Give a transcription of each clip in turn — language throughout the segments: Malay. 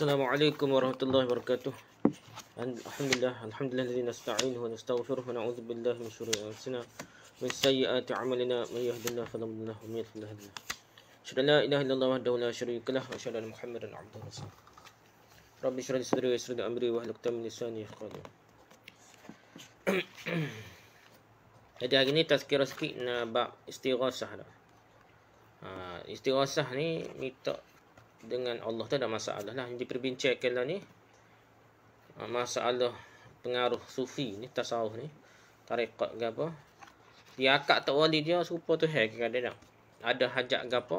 السلام عليكم ورحمة الله وبركاته الحمد لله الحمد لله الذي نستعينه ونستغفره ونعوذ بالله من شرور أنفسنا ومن سيئات أعمالنا من يهد الله فلا مضل له ومن يضلل فلا هادي له أشهد أن لا إله إلا الله وحده لا شريك له وأشهد أن محمدا عبده ورسوله رب اشرح لي صدري ويسر لي أمري واحلل عقدة من لساني يفقهوا Jadi hari ini tazkirah sikit nak bab istighasah dah. Ha, ah, istighasah ni minta dengan Allah tak ada masalah lah. Yang diperbincangkan lah ni. Ah, masalah pengaruh sufi ni, tasawuf ni. Tarikat ke apa. Dia akak tak wali dia, serupa tu hek kan dia nak. Ada hajat ke apa.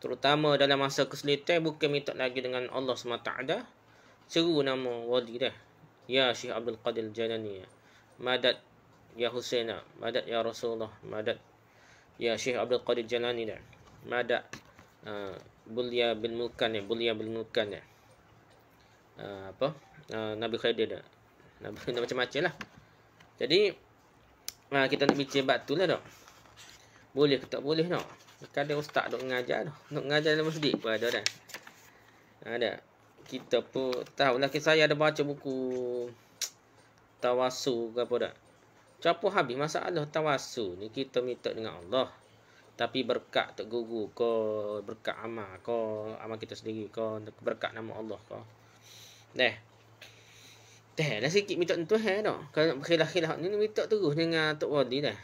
Terutama dalam masa keselitai, bukan minta lagi dengan Allah semata SWT. Seru nama wali dia. Ya Syekh Abdul Qadil Jalani. Madad Ya Husayna. Lah. Madad Ya Rasulullah. Madad Ya Syekh Abdul Qadil Jalani. Lah. Madad. Ah, Bulia bin Mulkan ya, Bulia bin Mulkan ya. Uh, apa? Uh, Nabi Khadir dah. Nabi Khadir macam-macam lah. Jadi, uh, kita nak bincang batu lah dok. Boleh tak boleh nak? No? Kadang ustaz dok ngajar, dok. Dok mengajar dalam masjid pun ada dah. Ada. Kita pun tahu lah. Saya ada baca buku tawasu ke apa dah. Capa habis masalah tawasu ni kita minta dengan Allah tapi berkat tok gugu ko, berkat ama ko, ama kita sendiri ko, berkat nama Allah ko. deh deh dah sikit minta tentu eh dok kalau khilaf-khilaf ni minta terus dengan tok wali dah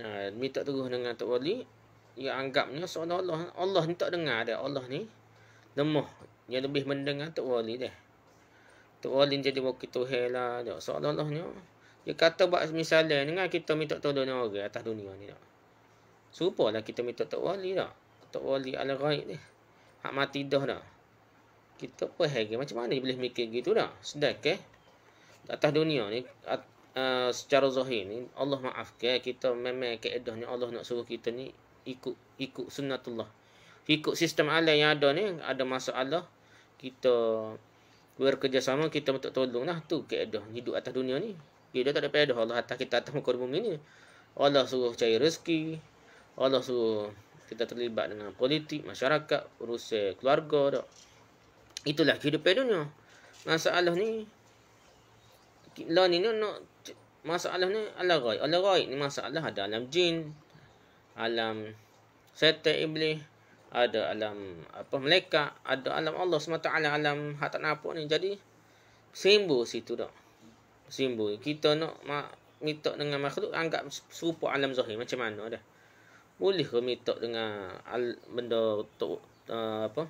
ha minta terus dengan tok wali ia anggapnya seolah Allah Allah ni tak dengar dah Allah ni lemah yang lebih mendengar tok wali dah tok wali jadi wakil tuhan lah dok seolah Allah dia kata buat misalnya dengan kita minta tolong orang atas dunia ni dok Serupa lah kita minta tak wali dah. Tak wali ala ghaib ni. Hak mati dah dah. Kita apa hari Macam mana boleh mikir gitu dah? Sedek eh? Atas dunia ni, at, uh, secara zahir ni, Allah maafkan eh, kita memang keedah ni. Allah nak suruh kita ni ikut ikut sunnatullah. Ikut sistem ala yang ada ni, ada masalah. Kita kerjasama kita minta tolong lah. Tu keedah hidup atas dunia ni. Dia tak ada peredah Allah atas kita atas muka bumi ni. Allah suruh cari rezeki. Allah suruh kita terlibat dengan politik, masyarakat, urus keluarga dak. Itulah kehidupan dunia. Masalah ni la ni nak no, masalah ni Allah gaib. Allah gaib ni masalah ada alam jin, alam setan iblis, ada alam apa malaikat, ada alam Allah SWT, alam hak tak nampak ni. Jadi simbol situ dak. Simbol kita nak mak mitok dengan makhluk anggap serupa alam zahir macam mana dah boleh ke minta dengan al benda tok uh, apa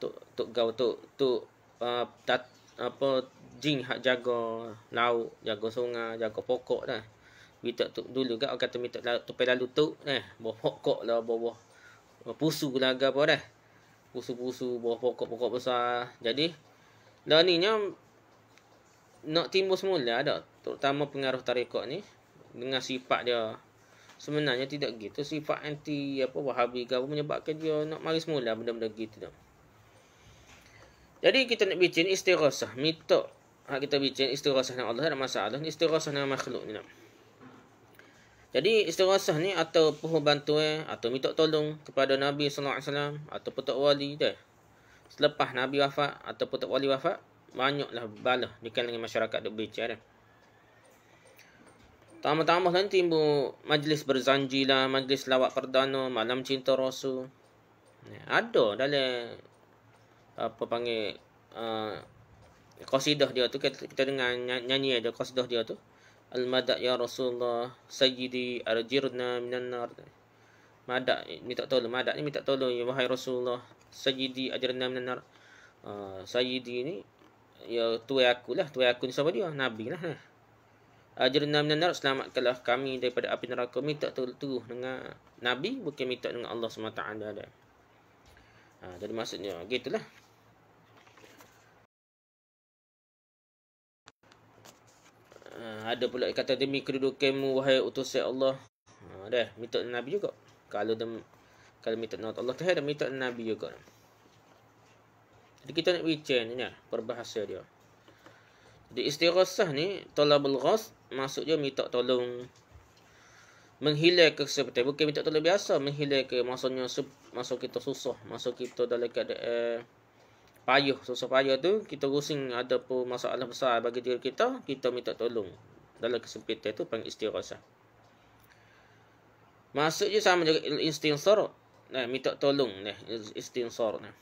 tok tok gau tok tok uh, dat, apa jing hak jaga laut jaga sungai jaga pokok dah kita tok dulu gak kata minta laut tepi lalu tok eh bawah pokok lah bawah pusu lah gak apa dah pusu-pusu bawah pokok-pokok besar jadi dan ni nak timbul semula ada terutama pengaruh tarekat ni dengan sifat dia sebenarnya tidak gitu sifat anti apa wahabi kau menyebabkan dia nak mari semula benda-benda gitu tu. Jadi kita nak bincang istighosah, minta ha, kita bincang istighosah dengan Allah ada masalah, istighosah dengan makhluk ni nak. Jadi istighosah ni atau pohon bantuan atau minta tolong kepada Nabi saw alaihi wasallam atau petak wali dia. Selepas Nabi wafat atau petak wali wafat, banyaklah balah di masyarakat duk bincang dia. Tamu-tamu nanti mo majlis berzanji lah, majlis lawak perdana, malam cinta rasu. Ya, ada dalam apa panggil uh, eh, kosidah dia tu kita, kita dengar nyanyi ada kosidah dia tu. Al-madak ya Rasulullah sayyidi arjirna minan nar. Madak tak tahu. madak ni minta tolong ya wahai Rasulullah sayyidi arjirna minan nar. Uh, sayyidi ni ya tuai aku lah, tuai aku ni siapa dia? Nabi lah. Eh. Ajarina minan nar selamatkanlah kami daripada api neraka minta terus dengan nabi bukan minta dengan Allah SWT. Ha, jadi maksudnya gitulah. Ha, ada pula kata demi kedudukanmu wahai utusan Allah. Ha, dah minta nabi juga. Kalau dem kalau minta nak Allah Taala minta nabi juga. Jadi kita nak bincang ni perbahasa dia. Di istirahat ni, tolabul ghas, je minta tolong menghilang seperti bukan minta tolong biasa menghilang menghilangkan maksudnya masa kita susah masa kita dalam keadaan eh, payah susah payah tu kita rusing ada pun masalah besar bagi diri kita kita minta tolong dalam kesempitan tu panggil istirahat je sama juga istinsar nah eh, minta tolong nah eh, istinsar nah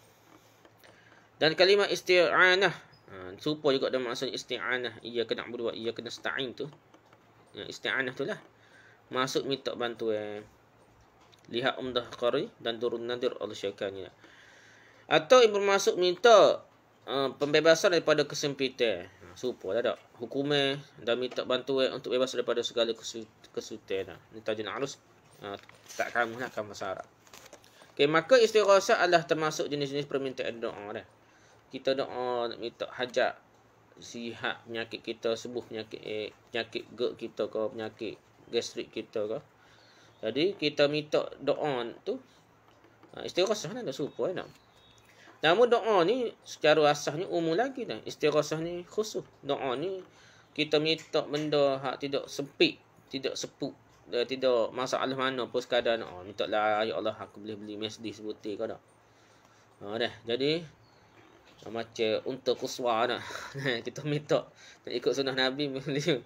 dan kalimah isti'anah Ha, Supo juga dia maksudnya isti'anah Ia kena berdua, ia kena sta'in tu ya, Isti'anah tu lah Masuk minta bantuan eh. Lihat umdah qari dan turun nadir Allah syaitan Atau ibu masuk minta uh, Pembebasan daripada kesempitan ha, Supo lah tak Hukuman dan minta bantuan eh, untuk bebas daripada segala kesultan lah. Ini tajun arus uh, Tak kamu nak kamu sarap Okay, maka istirahat adalah termasuk jenis-jenis permintaan doa. Dah kita doa nak minta hajat sihat penyakit kita sembuh penyakit eh, penyakit gerd kita ke penyakit gastrik kita ke jadi kita minta doa tu ha, istirahat dah serupa eh, nak Namun doa ni secara asasnya umum lagi dah. Istirahat ni khusus. Doa ni kita minta benda hak tidak sempit, tidak sepuk, eh, tidak masalah mana pun sekadar doa. Minta lah ya Allah aku boleh beli mesdi sebuti kau dah. Ha dah. Jadi macam untuk kuswa nak kita minta nak ikut sunnah nabi mesdih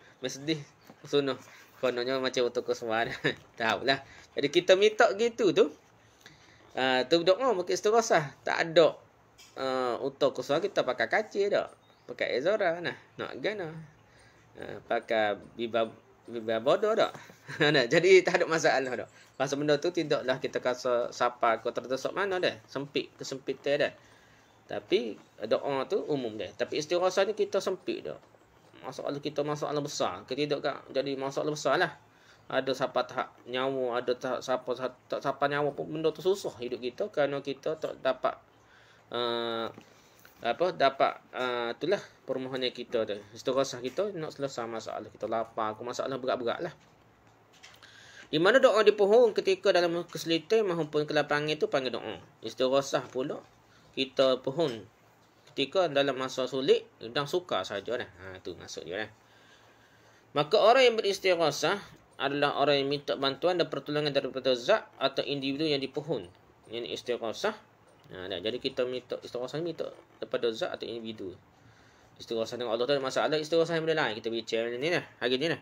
sunnah kononnya macam untuk kuswa nak lah. jadi kita minta gitu tu ah uh, tu doa mungkin seterusah tak ada uh, untuk kuswa kita pakai kaca dak pakai ezora nah nak gana uh, pakai bibab Biba bodoh dak. nah, jadi tak ada masalah dak. Pasal benda tu tidaklah kita rasa sapa kau terdesak mana dah. Sempit kesempitan dah. Tapi doa tu umum dia. Tapi istirahat ni kita sempit dia. Masalah kita masalah besar. Kita Ketidakkan jadi masalah besar lah. Ada siapa tak nyawa, ada tak siapa, tak siapa nyawa pun benda tu susah hidup kita. Kerana kita tak dapat, uh, apa, dapat uh, itulah permohonan kita tu. Istirahat kita nak selesai masalah. Kita lapar, aku masalah berat-berat lah. Di mana doa dipohon ketika dalam kesulitan mahupun kelapangan itu panggil doa. Istirahat pula kita pohon ketika dalam masa sulit sedang suka saja dah. Kan. Ha tu masuk dia dah. Kan. Maka orang yang beristighasah adalah orang yang minta bantuan dan pertolongan daripada zat atau individu yang dipohon. Ini istighasah. Ha dah. jadi kita minta istighasah minta daripada zat atau individu. Istighasah dengan Allah tu masalah istighasah benda lain kita bincang ni lah. Hari ni lah.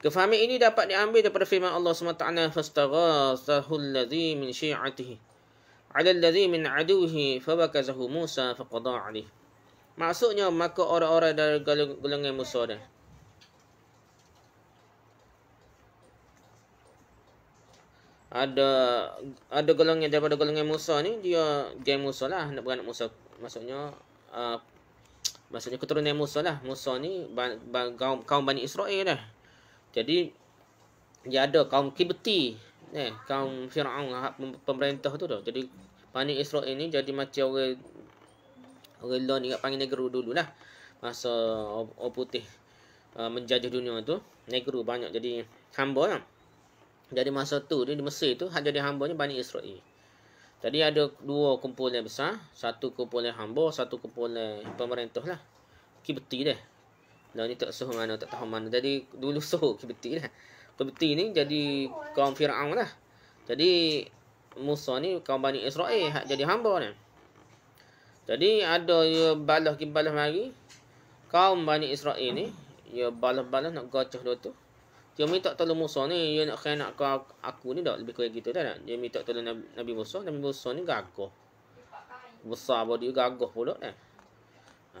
Kefahaman ini dapat diambil daripada firman Allah SWT. Fastaghasahu alladhi min syi'atihi ala alladhi min aduhi fawakazahu Musa faqada alih. Maksudnya maka orang-orang dari golongan Musa dah. Ada ada golongan daripada golongan Musa ni dia geng Musa lah nak beranak Musa. Maksudnya uh, maksudnya keturunan Musa lah. Musa ni ba, ba, kaum Bani Israel dah. Jadi dia ada kaum Kibti eh kaum Firaun ah, pemerintah tu dah. Jadi Bani Israel ni jadi macam orang orang lain ingat panggil negeru dulu lah. Masa orang putih uh, menjajah dunia tu, negeru banyak jadi hamba lah. Jadi masa tu di Mesir tu hanya jadi hambanya Bani Israel. Jadi ada dua kumpulan besar, satu kumpulan hamba, satu kumpulan pemerintah lah. Kibeti deh. Dan ni tak suhu mana, tak tahu mana. Jadi dulu suhu kibeti lah. Kebeti ni jadi kaum Fir'aun lah. Jadi Musa ni kaum Bani Israel hak jadi hamba ni. Jadi ada ya balah ke balah mari. Kaum Bani Israel ni ya balah-balah nak gocoh dia tu. Dia minta tolong Musa ni ya nak khianat aku, aku ni dah lebih kurang gitu dah tak. Dia minta tolong Nabi, Nabi Musa, Nabi Musa ni gagah. Besar body gagah pula dah.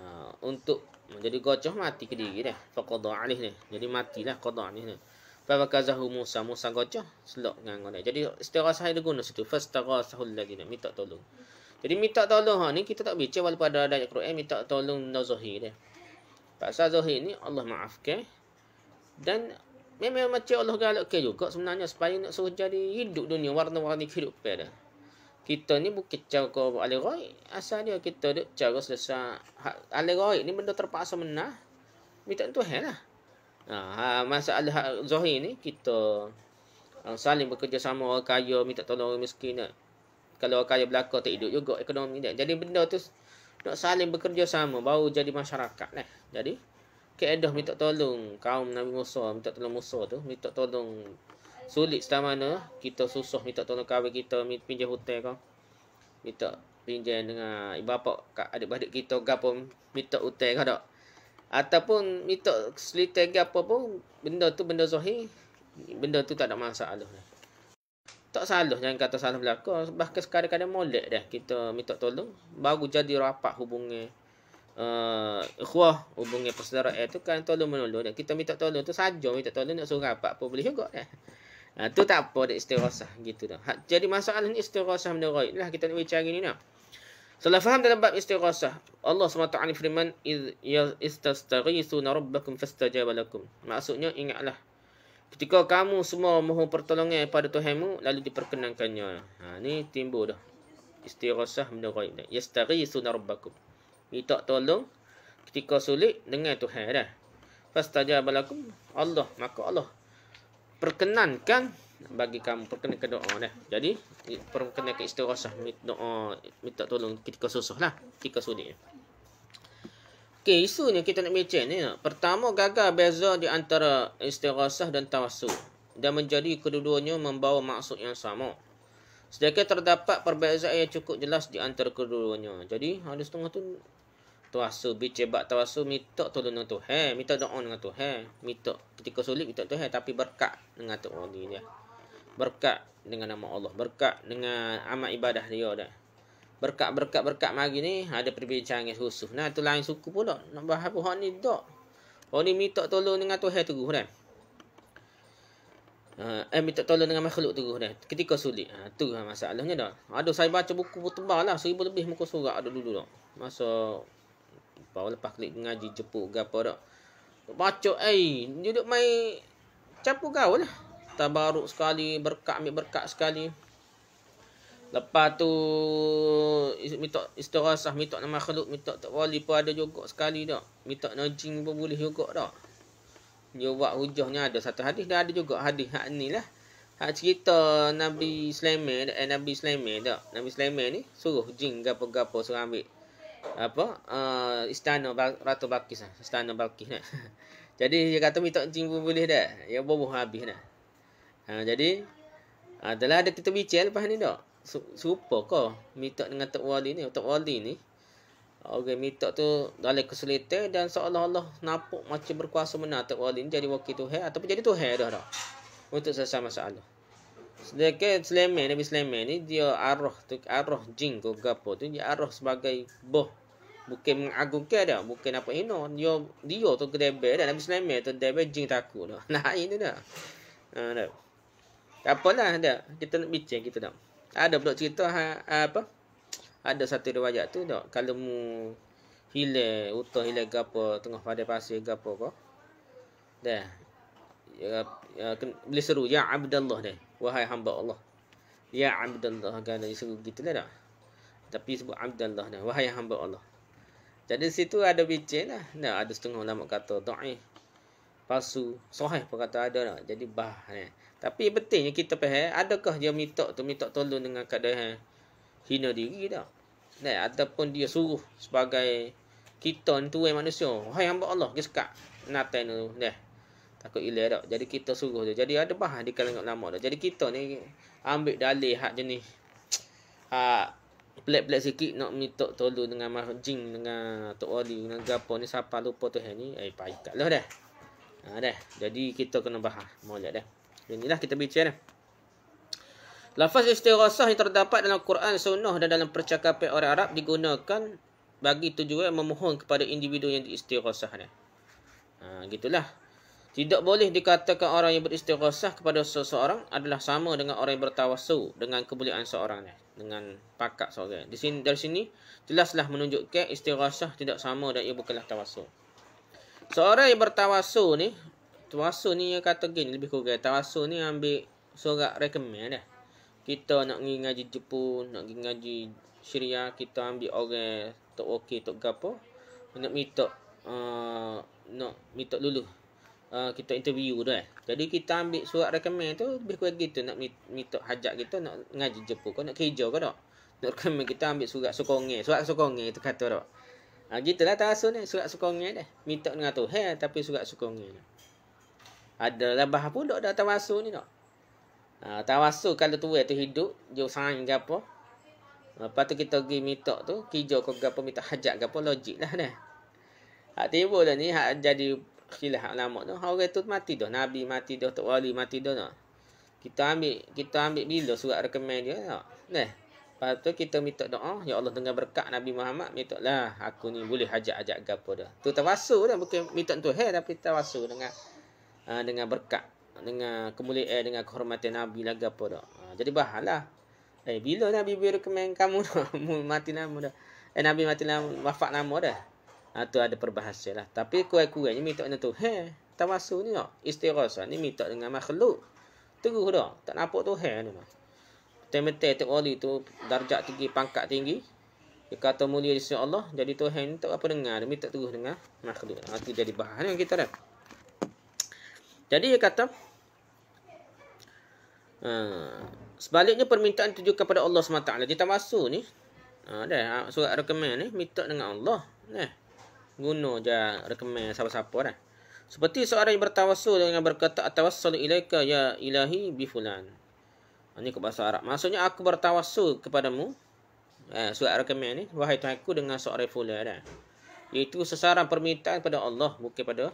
Ha, untuk menjadi gocoh mati ke diri dah. Faqada alih ni. Jadi matilah qada alih ni. Ha, Fawakazahu Musa Musa gajah Selok dengan orang Jadi setiap saya dia guna situ First tarah lagi nak minta tolong Jadi minta tolong ha, ni kita tak bicara Walaupun ada ayat Quran minta tolong Nau Zohir dia Pasal Zohir ni Allah maafkan Dan memang macam Allah galakkan juga Sebenarnya supaya nak suruh jadi hidup dunia warna warna hidup pada kita ni bukit cara kau alergoi. Asal dia kita duk cara selesai. Alergoi ni benda terpaksa menang. Minta tuhan lah. Ha, ha, masalah ha, Zohir ni kita ha, saling bekerjasama orang kaya minta tolong orang miskin nak. Kalau orang kaya belaka tak hidup juga ekonomi dia. Jadi benda tu nak saling bekerjasama baru jadi masyarakat lah. Jadi keedah minta tolong kaum Nabi Musa minta tolong Musa tu minta tolong sulit setelah mana kita susah minta tolong kawan kita pinjam hotel kau minta pinjam dengan ibu bapa adik-adik kita gapo minta hotel kau tak ataupun mitok selitegi apa pun benda tu benda zahir benda tu tak ada masalah dah. tak salah jangan kata salah berlaku bahkan sekadar-kadar molek dah kita minta tolong baru jadi rapat hubungan uh, eh, ikhwah hubungan persaudaraan eh, tu kan tolong menolong dah. kita minta tolong tu saja minta tolong nak suka apa, pun boleh juga dah. Ha, tu tak apa dia istirahat gitu dah. Ha, jadi masalah ni istirahat menerai. Lah kita nak bincang ni nak. Salah faham dalam bab istighasah. Allah SWT firman, إِذْ rabbakum فَاسْتَجَابَ لَكُمْ Maksudnya, ingatlah. Ketika kamu semua mohon pertolongan kepada Tuhanmu, lalu diperkenankannya. Ha, ni timbul dah. Istighasah benda raib ni. يَسْتَغِيْسُنَا rabbakum Minta tolong ketika sulit dengan Tuhan dah. فَاسْتَجَابَ Allah, maka Allah perkenankan bagi kamu perkenakan doa lah. Jadi perkenakan istirahat mit doa minta tolong ketika susah lah, ketika sulit. Okey, isu ni kita nak baca ni. Pertama gagal beza di antara istirahat dan tawasul dan menjadi kedua-duanya membawa maksud yang sama. Sedangkan terdapat perbezaan yang cukup jelas di antara kedua-duanya. Jadi, ada setengah tu tawasul, bicebak tawasul, minta tolong dengan Tuhan, minta doa dengan Tuhan, minta ketika sulit minta Tuhan tapi berkat dengan Tuhan dia. Ya berkat dengan nama Allah berkat dengan amal ibadah dia dah berkat berkat berkat mari ni ada perbincangan khusus nah tu lain suku pula nak bahas apa ni dok hok ni minta tolong dengan Tuhan terus kan ah, eh uh, minta tolong dengan makhluk terus dah ketika sulit ha tu lah masalahnya dah ada saya baca buku pun tebal lah seribu lebih muka surat ada dulu dah masa bawa lepas klik ngaji jepuk gapo dah baca eh duduk main campur gaul lah tabaruk sekali berkat ambil berkat sekali lepas tu mitok istirahat mitok nama makhluk mitok tak wali pun ada juga sekali tak mitok najing pun boleh juga tak dia buat hujahnya ada satu hadis dah ada juga hadis hak ni lah hak cerita Nabi Sulaiman dan eh, Nabi Sulaiman tak Nabi Sulaiman ni suruh jin gapo-gapo suruh ambil apa uh, istana ba- ratu Balkis lah istana Balkis lah jadi dia kata mitok jin pun boleh dah ya bubuh habis lah Ha, jadi, adalah ha, ada kita bicara lepas ni tak? Supa kau mitok dengan Tok Wali ni. Tok Wali ni. Okey, mitok tu dalam kesulitan dan seolah-olah nampak macam berkuasa menang Tok Wali ni jadi wakil Tuhan ataupun jadi Tuhan dah tak? Untuk selesai masalah. Sedangkan Sulaiman, Nabi Sulaiman ni dia arah tu, arah jing ke gapo tu dia arah sebagai boh bukan mengagungkan dia bukan apa hina dia dia tu gedebe dan habis lemeh tu debe jing takut dah lain tu dah ha dah tak apalah ada. Kita nak bincang kita dah. Ada pula cerita ha, ha apa? Ada satu riwayat tu dak kalau mu hilang utah hilang gapo tengah pada pasir gapo ko. Dah. Ya, ya ken, boleh seru ya abdallah deh. Wahai hamba Allah. Ya abdullah ha, kan dia seru gitulah dak. Tapi sebut abdullah deh. Wahai hamba Allah. Jadi situ ada bincang lah. Nah, ada setengah ulama kata dhaif palsu sahih pun kata ada lah. jadi bah eh. tapi pentingnya kita faham eh, adakah dia minta tu minta tolong dengan keadaan eh, hina diri tak eh, ataupun dia suruh sebagai kita ni tuan manusia hai hamba Allah dia sekat natai tu eh. takut ilah tak jadi kita suruh dia jadi ada bah di kalangan lama dah jadi kita ni ambil dalih hak jenis ha, pelik-pelik sikit nak minta tolong dengan mahjing dengan tok wali dengan gapo ni siapa lupa tu eh, ni eh baik taklah dah Ha, dah. Jadi kita kena bahas. Mulut dah. Inilah kita bicara dah. Lafaz istirahat yang terdapat dalam Quran sunnah dan dalam percakapan orang Arab digunakan bagi tujuan memohon kepada individu yang diistirahat. Ha, gitulah. Tidak boleh dikatakan orang yang beristirahat kepada seseorang adalah sama dengan orang yang bertawasul dengan kebolehan seorang. Dengan pakat seorang. Di sini, dari sini, jelaslah menunjukkan istirahat tidak sama dan ia bukanlah tawasul. Seorang yang bertawasu ni Tawasu ni yang kata gini lebih kurang Tawasu ni ambil surat rekomen dah eh. Kita nak pergi ngaji Jepun Nak pergi ngaji Syria Kita ambil orang Tok Oki, okay, Tok Gapo Nak minta uh, Nak minta dulu uh, Kita interview tu eh Jadi kita ambil surat rekomen tu Lebih kurang gitu Nak minta hajat kita Nak ngaji Jepun Kau nak kerja ke tak? Nak rekomen kita ambil surat sokongnya Surat sokongnya itu kata tak? Ha, gitulah tarasul ni. Surat sokongnya dah. Minta dengan tu. Hei, tapi surat sokongnya. Ada lah bahan pun dah tarasul ni dok. Ha, tarasul kalau tu tu hidup. Dia sayang ke apa. Lepas tu kita pergi minta tu. Kijau kau ke apa. Minta hajat ke Logik lah dah. Hak tiba dah ni. Hak jadi khilah hak lama tu. Orang tu mati dah. Nabi mati dah. Tok Wali mati dah. Kita ambil. Kita ambil bila surat rekomen dia. Tak? Nah. Lepas tu kita minta doa, ya Allah dengan berkat Nabi Muhammad minta lah aku ni boleh hajak hajak gapo dah. Tu terwasu dah bukan minta tu hey, tapi terwasu dengan uh, dengan berkat dengan kemuliaan dengan kehormatan Nabi lah gapo dah. Uh, jadi bahalah. Eh bila Nabi beri rekomen kamu dah mati nama dah. Eh Nabi mati nama wafat nama dah. Ha, tu ada perbahasan lah. Tapi kurang-kurangnya minta ni tu. Hei, tawasul ni tak? Istirahat ni minta dengan makhluk. Teruh dah. Tak nampak tu hei ni lah temete tu wali tu darjat tinggi pangkat tinggi dia kata mulia di sisi Allah jadi Tuhan tak apa dengar demi tak terus dengar makhluk ha, tu jadi bahan yang kita dah jadi dia kata ha, sebaliknya permintaan tuju kepada Allah SWT dia tak masuk ni ha, dah ha, surat rekomen ni minta dengan Allah dah guna je rekomen siapa-siapa dah seperti seorang yang bertawassul dengan berkata atawassalu ilaika ya ilahi bifulan. Ini ah, ke bahasa Arab. Maksudnya aku bertawassul kepadamu. Eh, surat Al-Kamil ni. Wahai Tuhan aku dengan seorang fulia. Eh. ada, Itu sesaran permintaan kepada Allah. Bukan pada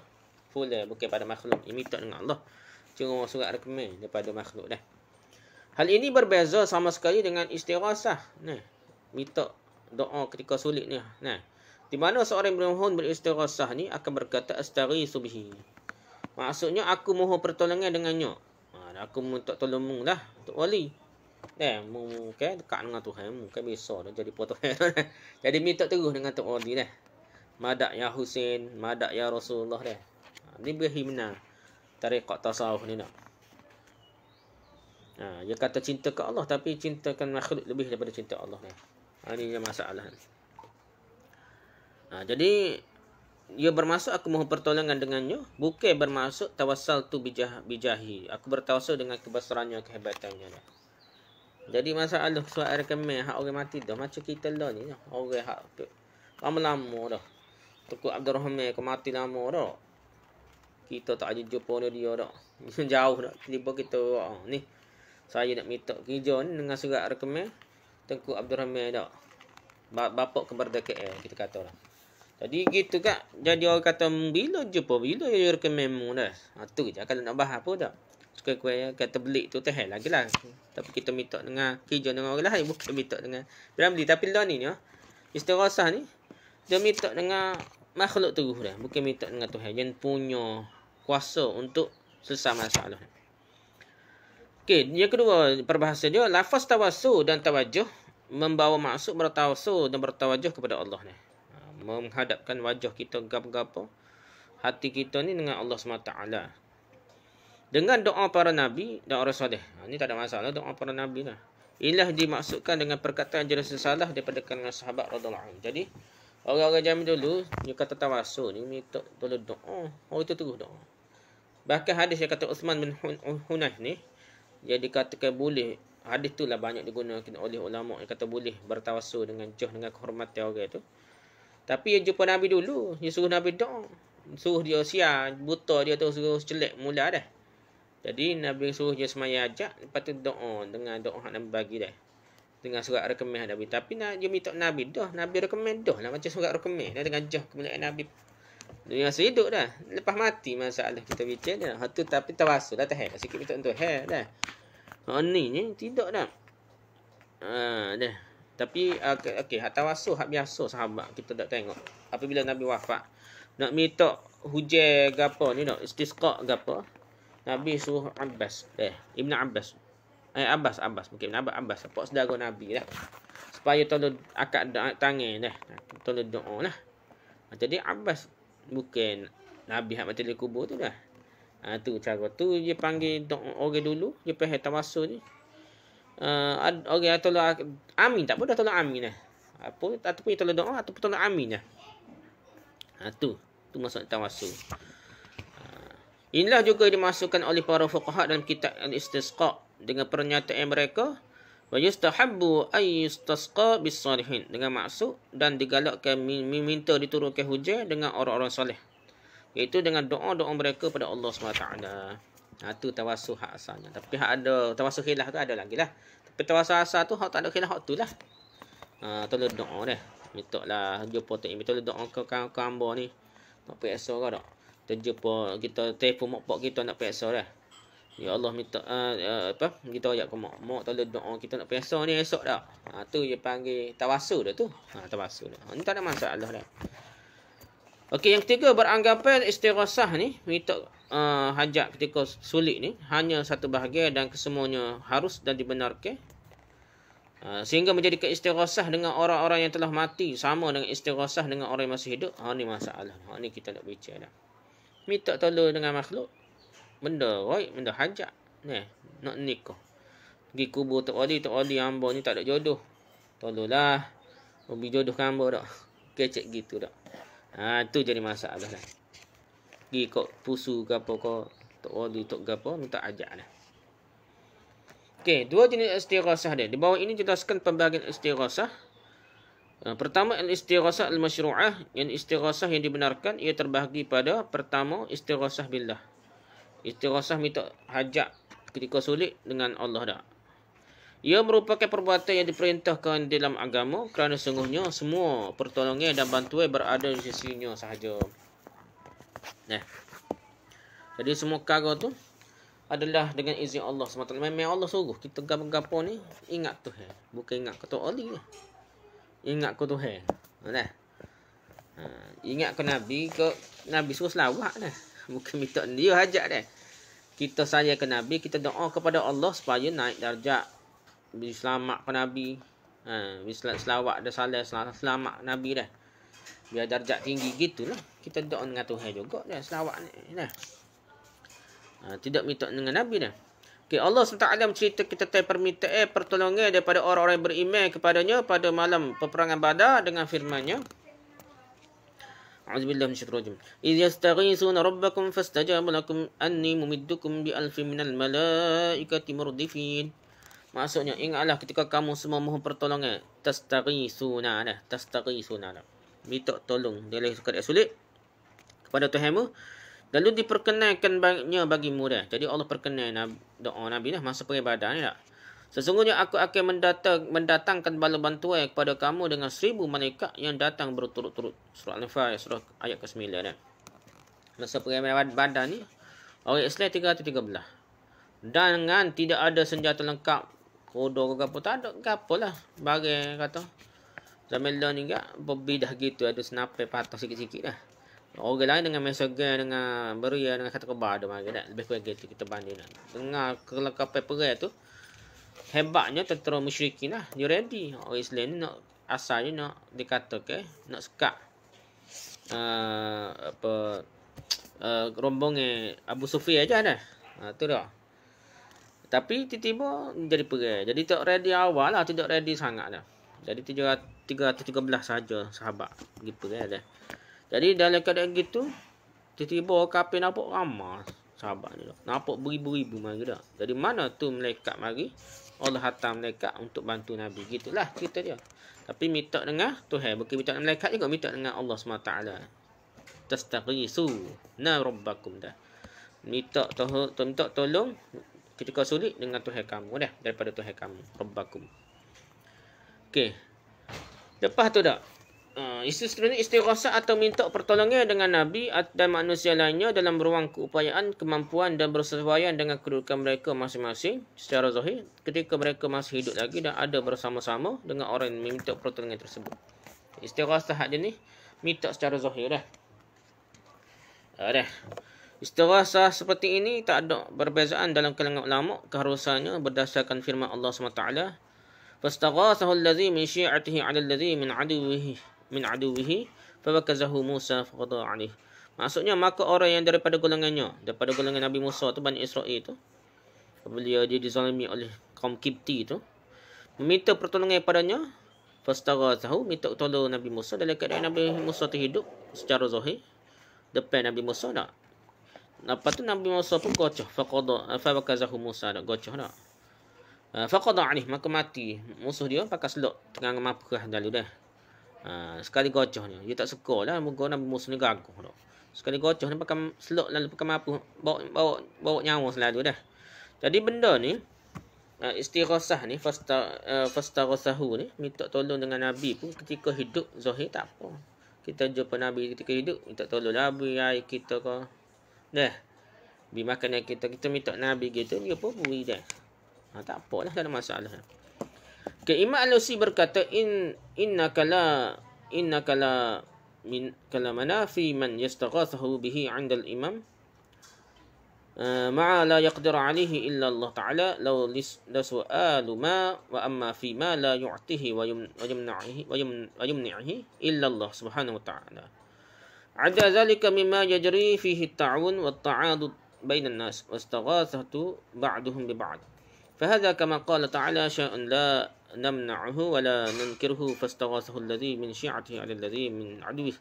fulia. Bukan pada makhluk. Imitat dengan Allah. Cuma surat Al-Kamil daripada makhluk dah. Hal ini berbeza sama sekali dengan istirahat. Nah, minta doa ketika sulit ni. Nah, di mana seorang bermohon beristirahat ni akan berkata astaghi subhi. Maksudnya aku mohon pertolongan dengannya. Ha, aku minta tolong lah untuk wali. Eh, mu okay, dekat dengan Tuhan mu kan biasa dah jadi potong. jadi minta terus dengan tok wali lah. Madak ya Husin, madak ya Rasulullah dah. Ha, ni berhimna tarekat tasawuf ni nak. Ha, dia kata cinta ke Allah tapi cintakan makhluk lebih daripada cinta Allah ni. Ha, ni masalah. Ha, jadi ia bermaksud aku mohon pertolongan dengannya bukan bermaksud tawassal tu bijah bijahi aku bertawassul dengan kebesarannya kehebatannya lah. jadi masalah suat air kemeh hak orang mati dah macam kita lah ni orang hak lama-lama dah Tuku Abdul Rahman kau mati lama dah kita tak ada jumpa dia, dia dah jauh dah tiba kita oh, ni saya nak minta kerja ni dengan surat rekomen Tengku Abdul Rahman dah Bapak kemerdekaan kita kata lah jadi gitu kak. Jadi orang kata hmm, bila jumpa bila dia recommend mu dah. Ha tu je kalau nak bahas apa dah. Sekuat-kuat kata belik tu tehel lagi lah. Tapi kita minta dengan kerja dengan orang lain bukan minta dengan Biram beli tapi lah ni ni. Oh. Mister Rosah ni dia minta dengan makhluk tu dah. Bukan minta dengan Tuhan yang punya kuasa untuk selesai masalah. Okey, yang kedua perbahasa dia lafaz tawassul dan tawajjuh membawa maksud bertawassul dan bertawajjuh kepada Allah ni menghadapkan wajah kita gap gapo hati kita ni dengan Allah SWT. Dengan doa para Nabi dan orang soleh. Ini ha, tak ada masalah doa para Nabi lah. Ilah dimaksudkan dengan perkataan jenis salah daripada kalangan sahabat Radulahu. Jadi, orang-orang zaman dulu, dia kata tawasul ni, minta tolong doa. Oh, itu terus doa. Bahkan hadis yang kata Uthman bin Hunayh ni, dia dikatakan boleh. Hadis tu lah banyak digunakan oleh ulama' yang kata boleh bertawasul dengan jauh dengan kehormatan orang itu. Tapi yang jumpa Nabi dulu. Dia suruh Nabi dong, Suruh dia siar. Buta dia tu suruh celik mula dah. Jadi Nabi suruh dia semaya ajak. Lepas tu doa. Dengan doa yang Nabi bagi dah. Dengan surat rekomen Nabi. Tapi nak, dia minta Nabi dah. Nabi rekomen dah lah. Macam surat rekomen. Dia dengan jah kemuliaan Nabi. Dunia rasa dah. Lepas mati masalah kita bincang dah. Hal tu tapi terwasul dah. Tahir. Sikit minta untuk hair dah. Oh ni ni. Tidak dah. Ah, dah. Tapi uh, okey hak tawasuh hak biasa sahabat kita tak tengok. Apabila Nabi wafat nak minta hujan gapo ni nak istisqa gapo. Nabi suruh Abbas eh Ibnu Abbas. Eh Abbas Abbas mungkin okay, Nabi Abbas sepak saudara Nabi lah. Supaya tolong akad doa tangan lah. Tolong doa lah. Ah, jadi Abbas bukan Nabi hak mati di kubur tu dah. Ha, tu cara tu dia panggil doa orang dulu dia panggil tawasul ni uh, okay, ah, tolong ah, Amin tak apa dah tolong Amin lah. Apa ataupun yang tolong doa ataupun tolong Amin lah. Ha tu. Tu maksud tawassul. Uh, inilah juga dimasukkan oleh para fuqaha dalam kitab al-istisqa dengan pernyataan mereka wa yustahabbu ay yustasqa bis dengan maksud dan digalakkan meminta diturunkan hujan dengan orang-orang soleh iaitu dengan doa-doa mereka pada Allah swt. Ha, tu tawasuh hak asalnya. Tapi hak ada tawasuh khilaf tu ada lagi lah. Tapi tawasuh asal tu hak tak ada khilaf hak tu lah. Ha, tolong doa dia. Minta lah jumpa tu. Minta lah doa ke kamu ni. Nak periksa ke tak? Terjumpa kita telefon mak pak kita nak periksa dia. Ya Allah minta uh, uh, apa? Kita ajak ke mak. Mak tolong doa kita nak periksa ni esok dah. Ha, tu dia panggil tawasuh dia tu. Ha, tawasuh dia. Ha, tak ada masalah dah. Okey, yang ketiga beranggapan istirahat ni minta uh, hajat ketika sulit ni hanya satu bahagian dan kesemuanya harus dan dibenarkan. Uh, sehingga menjadi istirahat dengan orang-orang yang telah mati sama dengan istirahat dengan orang yang masih hidup. Ha ni masalah. Ha ni kita nak bicara dah. Minta tolong dengan makhluk benda roi, benda hajat. Ni, nak nikah. Pergi kubur tak wali, tak wali hamba ni tak ada jodoh. Tolonglah. Bagi jodoh hamba dak. Kecek gitu dak. Ha, tu jadi masalah lah. Pergi kok pusu ke apa kok. Tok wadi, tok gapo, minta ajak lah. Okey, dua jenis istirahat dia. Di bawah ini jelaskan pembagian istirahat. Ha, pertama, istirahat al-masyru'ah. Yang istirahat yang dibenarkan, ia terbahagi pada pertama, istirahat billah. Istirahat minta hajak ketika sulit dengan Allah dah. Ia merupakan perbuatan yang diperintahkan dalam agama kerana sungguhnya semua pertolongan dan bantuan berada di sisinya sahaja. Nah. Jadi semua kargo tu adalah dengan izin Allah SWT. Memang Allah suruh kita gapo-gapo ni ingat Tuhan, bukan ingat kata Ali. Ingat ke Tuhan. Nah. Ha, ingat ke Nabi ke Nabi suruh selawat dah. Bukan minta dia hajat dah. Kita saya ke Nabi, kita doa kepada Allah supaya naik darjat bagi selamat ke Nabi. Ha, bagi selawat, selawat dan salam selamat Nabi dah. Biar darjat tinggi gitulah. Kita doa dengan Tuhan juga dah selawat ni dah. Ha, tidak minta dengan Nabi dah. Okay, Allah SWT cerita kita tentang permintaan eh, pertolongan daripada orang-orang beriman kepadanya pada malam peperangan Badar dengan firman-Nya. أعوذ بالله من الشيطان الرجيم إذ يستغيثون ربكم فاستجاب لكم أني ممدكم بألف Maksudnya ingatlah ketika kamu semua mohon pertolongan, tastaghisuna sunanah, tastaghisuna sunanah, Minta tolong dia lagi suka dia sulit kepada Tuhanmu. Lalu diperkenankan baiknya bagi murah. Jadi Allah perkenankan doa Nabi lah masa peribadah ni Sesungguhnya aku akan mendatang, mendatangkan bala bantuan kepada kamu dengan seribu malaikat yang datang berturut-turut. Surah Al-Fatihah, surah ayat ke-9. Kan? Masa peribadah badan ni, orang Islam 313. Dan dengan tidak ada senjata lengkap kodok ke apa tak ada ke apalah bagai kata Zamelda ni enggak berbidah gitu ada senapai patah sikit-sikit lah orang lain dengan mesoge dengan beria dengan kata kebar ada bagai dah lebih kurang gitu kita banding lah. dengar kelengkapan perai tu hebatnya tentera musyrikin lah dia ready orang Islam ni nak asalnya nak dikatakan nak sekat uh, ah, apa uh, ah, rombongnya Abu Sufi aja dah uh, tu dah tapi tiba-tiba jadi perang. Jadi tak ready awal lah. Tidak ready sangat lah. Jadi 313 saja sahabat. Pergi perang dah. Jadi dalam keadaan gitu. Tiba-tiba kapil nampak ramah sahabat ni. Nampak beribu-ribu mari dah. Jadi mana tu melekat mari. Allah hantar melekat untuk bantu Nabi. Gitulah kita dia. Tapi minta dengar Tuhan. Bukan minta dengan melekat juga. Minta dengar Allah SWT. Tastaghisu na rabbakum dah. Minta, to minta tolong ketika sulit dengan Tuhan kamu dah daripada Tuhan kamu Rabbakum. Okey. Lepas tu dah. Uh, isu seterusnya istighosah atau minta pertolongan dengan Nabi dan manusia lainnya dalam ruang keupayaan, kemampuan dan bersesuaian dengan kedudukan mereka masing-masing secara zahir ketika mereka masih hidup lagi dan ada bersama-sama dengan orang yang meminta pertolongan tersebut. Istighosah hak ni minta secara zahir dah. Ada. Ah, uh, Istirahat seperti ini tak ada perbezaan dalam kalangan ulama keharusannya berdasarkan firman Allah SWT. Fastaghathahu allazi min syi'atihi 'ala allazi min 'aduwihi min 'aduwihi fawakazahu Musa faqada 'alaihi. Maksudnya maka orang yang daripada golongannya, daripada golongan Nabi Musa tu Bani Israel tu, beliau dia dizalimi oleh kaum Kipti tu, meminta pertolongan padanya, fastaghathahu minta tolong Nabi Musa dalam keadaan Nabi Musa tu hidup secara zahir depan Nabi Musa dah Lepas tu Nabi Musa pun gocoh. Faqadah. Eh, Faqadah Musa dah gocoh dah. Eh, Faqadah Alih. Maka mati. Musuh dia pakai selok. Tengah mapkah dah dah. Eh, sekali gocoh ni. Dia tak suka lah. Muka Nabi Musa ni gaguh dah. Sekali gocoh ni pakai selok lalu pakai mapu. Bawa, bawa, bawa nyawa selalu dah. Jadi benda ni. Uh, istighosah ni. Fasta, uh, ni. Minta tolong dengan Nabi pun. Ketika hidup. Zahir tak apa. Kita jumpa Nabi ketika hidup. Minta tolong Nabi. Ya, kita kau. Dah. Bagi makan yang kita, kita minta Nabi gitu, dia pun beri dah. Ha, tak apa tak ada masalah. Okay, Imam Al-Usi berkata, In, Inna kala, inna kala, min, kala mana fi man yastaghathahu bihi andal imam. Uh, ma'a la yaqdir alihi illa Allah Ta'ala law lasu'alu ma wa amma fi ma la yu'tihi wa yumna'ihi wa yumna'ihi illa Allah Subhanahu wa Ta'ala عدا ذلك مما يجري فيه التعاون والتعاضد بين الناس واستغاثة بعضهم ببعض فهذا كما قال تعالى شيء لا نمنعه ولا ننكره فاستغاثه الذي من شيعته على الذي من عدوه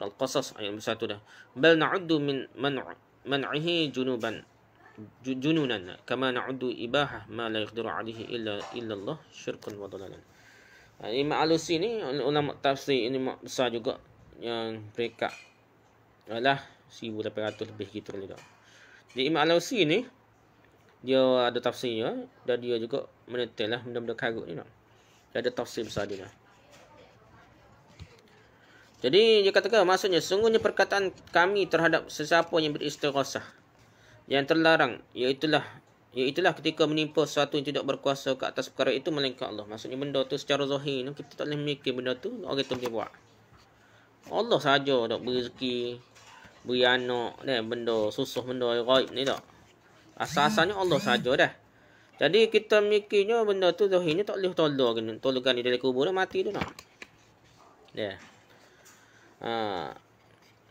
القصص أي المساتلة بل نعد من منع منعه جنوبا جنونا كما نعد إباحة ما لا يقدر عليه إلا إلا الله شركا وضلالا Imam Alusi ni ulama tafsir ini besar juga yang breakup adalah 1800 lebih gitu kali dah. Jadi Imam Al-Awsi ni dia ada tafsirnya, dan dia juga menetel lah benda-benda karut ni nak. Dia ada tafsir besar dia. Lah. Jadi dia katakan maksudnya sungguhnya perkataan kami terhadap sesiapa yang beristighasah yang terlarang iaitulah iaitulah ketika menimpa sesuatu yang tidak berkuasa ke atas perkara itu melainkan Allah. Maksudnya benda tu secara zahir kita tak boleh mikir benda tu orang tu dia buat. Allah saja dok beri rezeki beri anak dan benda susah benda yang gaib ni dok. Asas-asasnya Allah saja dah. Jadi kita mikirnya benda tu zahirnya tak boleh tolong kena tolongkan dia dari kubur dah mati tu nak. Ya. Yeah.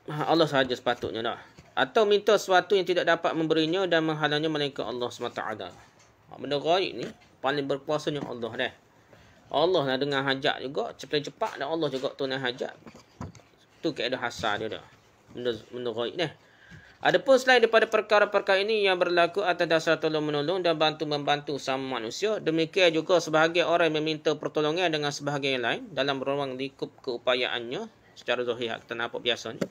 Allah saja sepatutnya dah. Atau minta sesuatu yang tidak dapat memberinya dan menghalangnya malaikat Allah SWT. Ha, benda gaib ni paling berkuasa Allah dah. Allah lah dengan hajat juga. Cepat-cepat dan Allah juga tunai hajat. Tu kaedah hasar dia dah. Menurut ni. Adapun selain daripada perkara-perkara ini yang berlaku atas dasar tolong-menolong dan bantu-membantu sama manusia, demikian juga sebahagian orang meminta pertolongan dengan sebahagian yang lain dalam ruang lingkup keupayaannya secara zuhiyah atau apa biasa ni.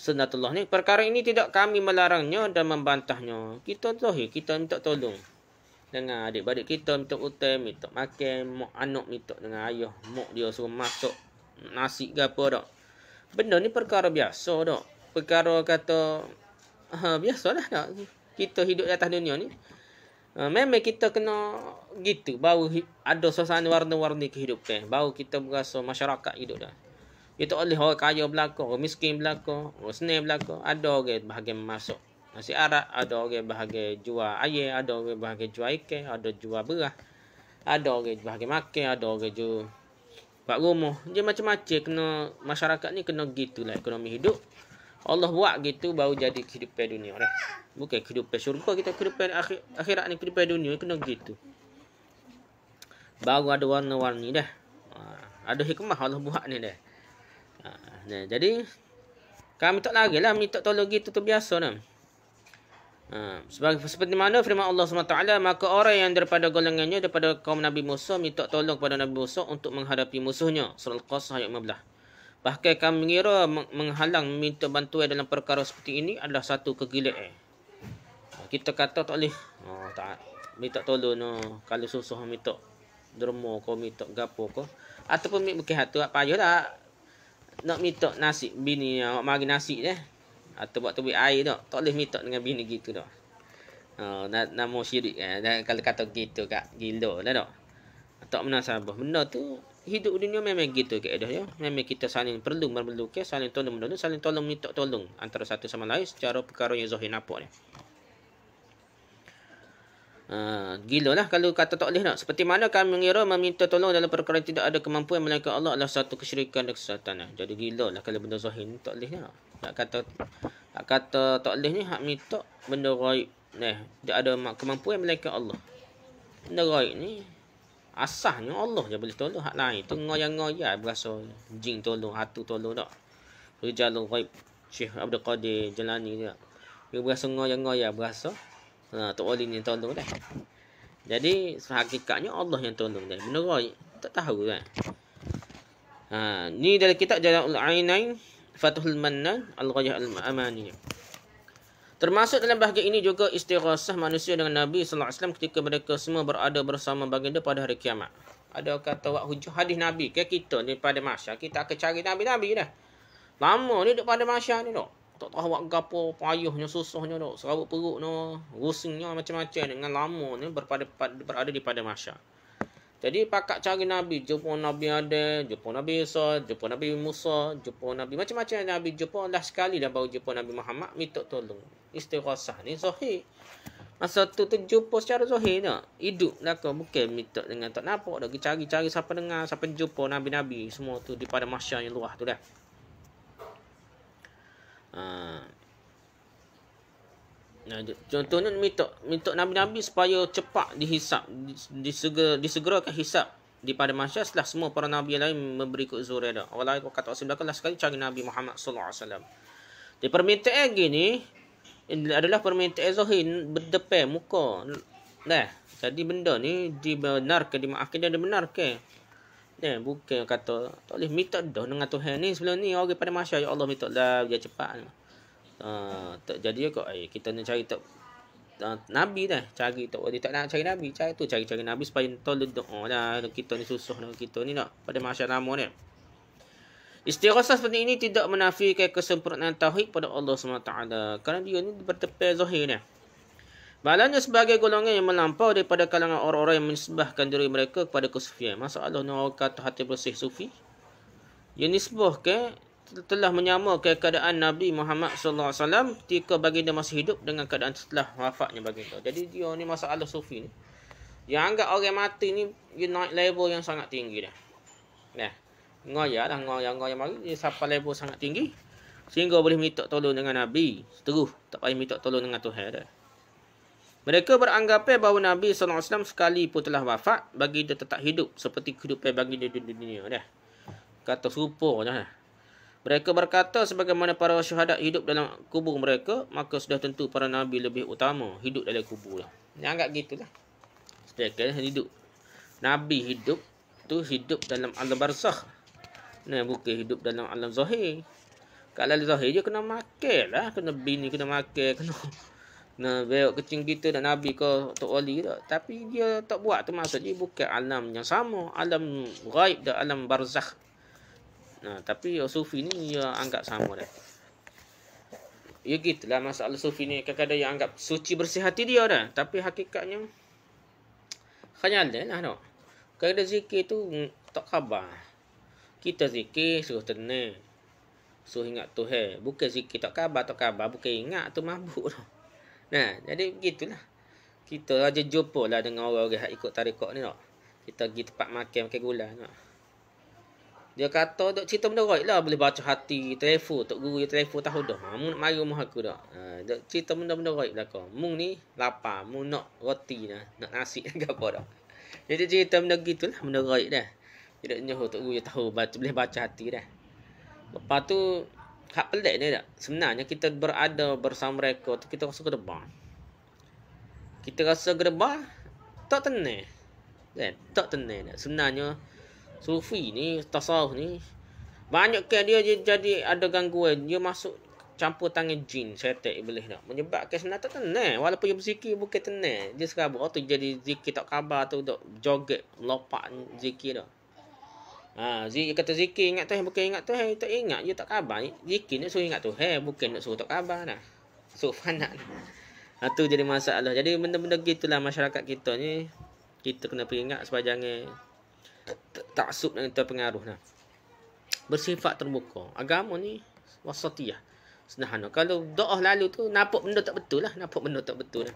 Sunnatullah ni, perkara ini tidak kami melarangnya dan membantahnya. Kita zuhi, kita minta tolong. Dengan adik-adik kita minta utai, minta makan, mak anak minta dengan ayah, mak dia suruh masuk nasi ke apa tak benda ni perkara biasa dok. Perkara kata ha biasalah dok. Kita hidup di atas dunia ni ha, memang kita kena gitu baru ada suasana warna-warni kehidupan. Baru kita berasa masyarakat hidup dah. Kita oleh orang kaya belaka, orang miskin belaka, orang senang belaka, ada orang bahagian masuk nasi arak, ada orang bahagian jual ayam, ada orang bahagian jual ikan, ada jual beras. Ada orang bahagian makan, ada orang jual Buat rumah. Dia macam-macam kena masyarakat ni kena gitulah ekonomi hidup. Allah buat gitu baru jadi kehidupan dunia lah. Bukan kehidupan syurga kita kehidupan akhir, akhirat ni kehidupan dunia kena gitu. Baru ada warna-warni dah. Ha, ada hikmah Allah buat ni dah. Ha, jadi kami tak larilah, kami tak tolong gitu tu biasa dah. Ha. sebagai seperti mana firman Allah SWT, maka orang yang daripada golongannya, daripada kaum Nabi Musa, minta tolong kepada Nabi Musa untuk menghadapi musuhnya. Surah Al-Qasah ayat 15. Bahkan kami mengira menghalang meminta bantuan dalam perkara seperti ini adalah satu kegilaan. Ha, kita kata tak boleh. Oh, tak. Minta tolong. No. Kalau susah minta derma kau minta gapo kau ataupun mik bukan hatu apa ajalah nak minta nasi bini awak mari nasi deh atau buat tubik air tak tak boleh minta dengan bini gitu dah ha, uh, nak nama syirik eh. dan kalau kata gitu kak gila lah tak tak benar sabar benda tu hidup dunia memang gitu ke edah ya memang kita saling perlu memerlukan saling tolong menolong saling tolong minta tolong antara satu sama lain secara perkara yang zahir nampak ni Ha, gila lah kalau kata tak boleh nak. Seperti mana kami mengira meminta tolong dalam perkara tidak ada kemampuan melainkan Allah adalah satu kesyirikan dan kesatan. Lah. Eh, jadi gila lah kalau benda zahir ni tak boleh lah. nak. Tak kata tak kata tak boleh ni hak minta benda raib ni. Eh, dia ada kemampuan melainkan Allah. Benda raib ni asahnya Allah je boleh tolong hak lain. Tengah ngaya-ngaya berasa jin tolong, hatu tolong tak. Rijalul ghaib Syekh Abdul Qadir Jalani dia. Dia berasa ngaya ngoyak berasa ha, Tok Wali ni tolong dah kan? Jadi Hakikatnya Allah yang tolong dah Menerai Tak tahu kan ha, Ni dari kitab Jalal Al-Ainai Fatuhul Mannan Al-Ghajah Al-Amani Termasuk dalam bahagian ini juga istirahat manusia dengan Nabi Sallallahu Alaihi Wasallam ketika mereka semua berada bersama baginda pada hari kiamat. Ada kata wak hujah hadis Nabi ke kita ni pada masa kita akan cari Nabi-Nabi dah. Lama ni duduk pada masa ni duk tak tahu buat gapo payahnya susahnya dok serabut perut no rusingnya macam-macam dengan lama ni berpada berada di pada masya jadi pakak cari nabi jumpa nabi ada jumpa nabi Isa jumpa nabi Musa jumpa nabi macam-macam nabi jumpa dah sekali dah baru jumpa nabi Muhammad minta tolong istighosah ni sahih Masa tu tu jumpa secara zahir tak? Hidup lah kau. Bukan minta dengan tak nampak. Dah cari-cari siapa dengar, siapa jumpa Nabi-Nabi. Semua tu di pada masyarakat yang luah tu dah. Ha. contohnya minta minta nabi-nabi supaya cepat dihisap disegera, disegerakan hisap di pada masa setelah semua para nabi lain memberi ikut zuriat dah. orang aku kata sebab kalau sekali cari nabi Muhammad sallallahu alaihi wasallam. Di permintaan gini adalah permintaan zahir berdepan muka. Nah, jadi benda ni dibenarkan, dimaafkan dan dibenarkan. Ya, bukan kata tak boleh minta dah dengan Tuhan ni sebelum ni orang oh, pada masa ya Allah minta lah dia cepat. Ah, uh, tak jadi kok eh, kita nak cari tak uh, Nabi dah cari tak boleh tak nak cari Nabi cari tu cari cari Nabi supaya tolong doa dah, kita ni susah nak kita ni nak pada masa lama ni. Istighosah seperti ini tidak menafikan kesempurnaan tauhid pada Allah SWT. Karena dia ni bertepi zahir ni. Balanya sebagai golongan yang melampau daripada kalangan orang-orang yang menisbahkan diri mereka kepada kesufian. Masalah ni orang kata hati bersih sufi. Yang nisbah ke, telah menyamakan keadaan Nabi Muhammad SAW ketika baginda masih hidup dengan keadaan setelah wafatnya baginda. Jadi dia ni masalah sufi ni. Yang anggap orang mati ni, dia naik level yang sangat tinggi dah. Nah, ngoyak lah, ngoyak, ngoyak, ngoyak, dia sampai level sangat tinggi. Sehingga boleh minta tolong dengan Nabi. Terus, tak payah minta tolong dengan Tuhan dah. Mereka beranggapan bahawa Nabi SAW sekali pun telah wafat, bagi dia tetap hidup seperti kehidupan bagi dia di dunia. Dah. Kata serupa. Mereka berkata sebagaimana para syuhadat hidup dalam kubur mereka, maka sudah tentu para Nabi lebih utama hidup dalam kubur. Dah. Ini gitulah. Sedangkan hidup. Nabi hidup tu hidup dalam alam barzakh. Nah, bukan hidup dalam alam zahir. Kalau alam zahir je kena makan lah. Kena bini, kena makan, kena... Nah, berok kecing kita nak Nabi ke Tok Wali ke. Tapi dia tak buat tu maksudnya bukan alam yang sama. Alam gaib dan alam barzakh. Nah, tapi Sufi ni dia anggap sama dah. Ya gitulah masalah Sufi ni kadang-kadang yang anggap suci bersih hati dia dah. Tapi hakikatnya khayal dia lah tak. Kadang-kadang zikir tu mm, tak khabar. Kita zikir suruh tenang. Suruh ingat tu hey. Bukan zikir tak khabar, tak khabar. Bukan ingat tu mabuk tu. Nah, ha, jadi begitulah. Kita aja jumpa lah dengan orang-orang yang ikut tarikat ni. Tak? Kita pergi tempat makan makan gula. Tak? Dia kata, tak cerita benda baik lah. Boleh baca hati, telefon. Tok guru dia telefon tahu dah. Ha, nak mari rumah aku dah. Ha, tak cerita benda-benda baik lah kau. Mung ni lapar. Mung nak roti lah. Nak nasi ke apa dah. Jadi cerita benda gitu lah. Benda baik dah. Jadi nyuruh tok guru dia tahu. Baca, boleh baca hati dah. Lepas tu, hak pelik ni tak? Sebenarnya kita berada bersama mereka tu kita rasa gerbang. Kita rasa gerbang tak tenang. Kan? Tak tenang dah. Sebenarnya sufi ni tasawuf ni banyak ke dia jadi ada gangguan dia masuk campur tangan jin syaitan iblis nak menyebabkan sebenarnya tak tenang walaupun dia berzikir bukan tenang dia serabut tu jadi zikir tak khabar tu duk joget lopak zikir tu Ha, zikir kata zikir ingat Tuhan eh, bukan ingat Tuhan itu eh, ingat je tak khabar. Zikir nak suruh ingat Tuhan eh, bukan nak suruh tak khabar lah. So fanat. Ha, tu jadi masalah. Jadi benda-benda gitulah masyarakat kita ni kita kena peringat supaya jangan taksub dengan terpengaruh lah. Bersifat terbuka. Agama ni wasatiyah. Sederhana. Kalau doa lalu tu nampak benda tak betul lah. Nampak benda tak betul lah.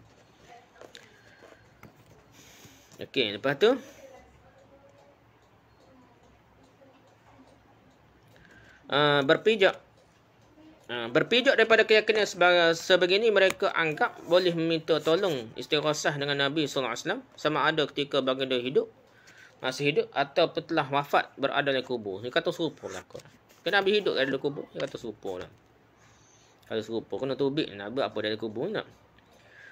Okay, lepas tu Ah, berpijak uh, berpijak daripada keyakinan sebegini mereka anggap boleh meminta tolong istighasah dengan Nabi sallallahu alaihi wasallam sama ada ketika baginda hidup masih hidup atau telah wafat berada di kubur. Ni kata serupa lah kau. Kena Nabi hidup ada di kubur, ni kata serupa lah. Kalau serupa, kena tubik ni Nabi apa dari kubur nak.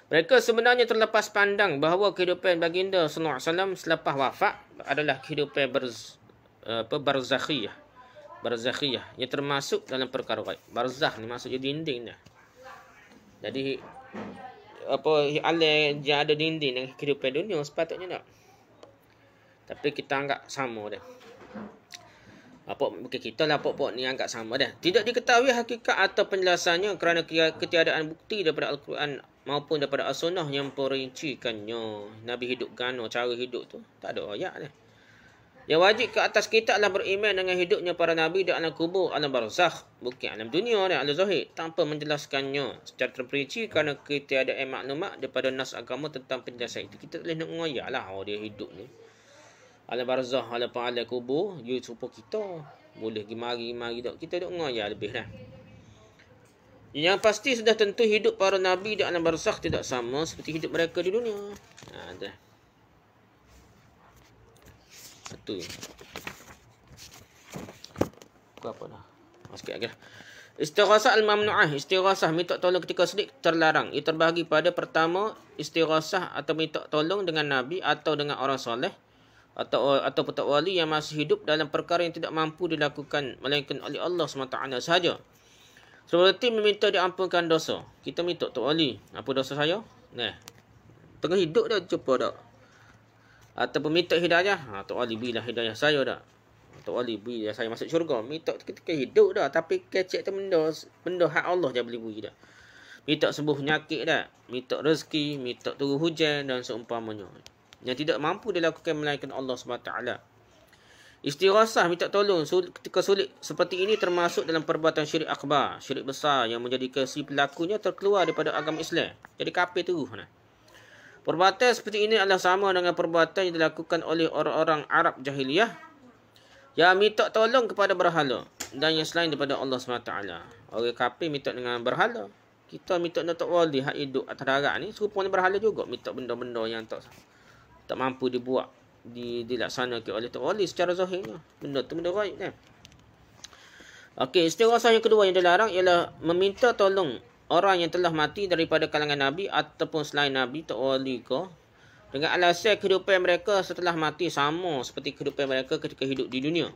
Mereka sebenarnya terlepas pandang bahawa kehidupan baginda SAW selepas wafat adalah kehidupan berz, apa, barzakhiyah barzakhiyah ia termasuk dalam perkara ghaib barzakh ni maksudnya dinding dah jadi apa hal yang ada dinding dengan kehidupan dunia sepatutnya tak tapi kita anggap sama dah apa mungkin kita lah apa ni angkat sama dah tidak diketahui hakikat atau penjelasannya kerana ketiadaan bukti daripada al-Quran maupun daripada as-sunnah yang perincikannya nabi hidup gano cara hidup tu tak ada ayat dah yang wajib ke atas kita adalah beriman dengan hidupnya para nabi dan alam kubur, alam barzakh, bukan alam dunia dan alam zahir tanpa menjelaskannya secara terperinci kerana kita ada maklumat daripada nas agama tentang penjelasan itu. Kita boleh nak ngoyaklah oh dia hidup ni. Alam barzakh, alam alam kubur, dia serupa kita. Boleh pergi mari-mari tak. Kita duk ngoyak lebih dah Yang pasti sudah tentu hidup para nabi dan alam barzakh tidak sama seperti hidup mereka di dunia. Ha, dah. Satu Aku apa dah masuk lagi lah Istirahat al-mamnu'ah Istirahat minta tolong ketika sedih terlarang Ia terbahagi pada pertama Istirahat atau minta tolong dengan Nabi Atau dengan orang soleh atau atau putak wali yang masih hidup dalam perkara yang tidak mampu dilakukan melainkan oleh Allah SWT sahaja. Seperti meminta diampunkan dosa. Kita minta tu wali. Apa dosa saya? Nah. Tengah hidup dah jumpa dah. Atau minta hidayah ha tok wali berilah hidayah saya dak tok wali berilah saya masuk syurga minta ketika hidup dah tapi kecek tu benda benda hak Allah je boleh bagi dak minta sembuh penyakit dak minta rezeki minta turun hujan dan seumpamanya yang tidak mampu dilakukan melainkan Allah SWT. Istirahat minta tolong sul- ketika sulit seperti ini termasuk dalam perbuatan syirik akbar, syirik besar yang menjadi si pelakunya terkeluar daripada agama Islam. Jadi kafir terus. Nah. Perbuatan seperti ini adalah sama dengan perbuatan yang dilakukan oleh orang-orang Arab jahiliyah yang minta tolong kepada berhala dan yang selain daripada Allah SWT. Orang kapi minta dengan berhala. Kita minta dengan Tok Wali, hak hidup atas darat ni, serupa berhala juga. Minta benda-benda yang tak tak mampu dibuat, di, dilaksanakan oleh Tok Wali secara zahirnya. Benda tu benda baik. kan. Okey, istirahat yang kedua yang dilarang ialah meminta tolong orang yang telah mati daripada kalangan Nabi ataupun selain Nabi tak wali ke. Dengan alasan kehidupan mereka setelah mati sama seperti kehidupan mereka ketika hidup di dunia.